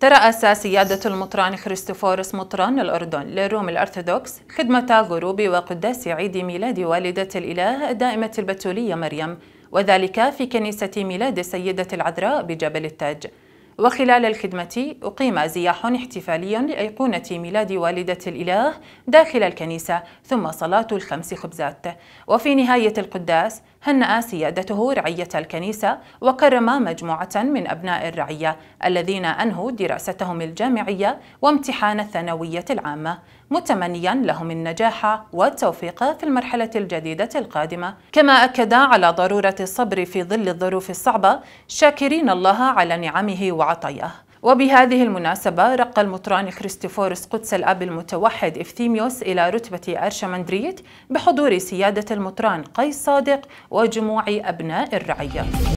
ترأس سيادة المطران كريستوفورس مطران الأردن للروم الأرثوذكس خدمة غروب وقداس عيد ميلاد والدة الإله دائمة البتولية مريم وذلك في كنيسة ميلاد السيدة العذراء بجبل التاج وخلال الخدمة أقيم زياح احتفالي لأيقونة ميلاد والدة الإله داخل الكنيسة ثم صلاة الخمس خبزات وفي نهاية القداس هنأ سيادته رعية الكنيسة وكرم مجموعة من أبناء الرعية الذين أنهوا دراستهم الجامعية وامتحان الثانوية العامة متمنيا لهم النجاح والتوفيق في المرحلة الجديدة القادمة كما أكد على ضرورة الصبر في ظل الظروف الصعبة شاكرين الله على نعمه وعلى وعطاياه وبهذه المناسبة رقى المطران كريستوفورس قدس الأب المتوحد إفثيميوس إلى رتبة أرشمندريت بحضور سيادة المطران قيس صادق وجموع أبناء الرعية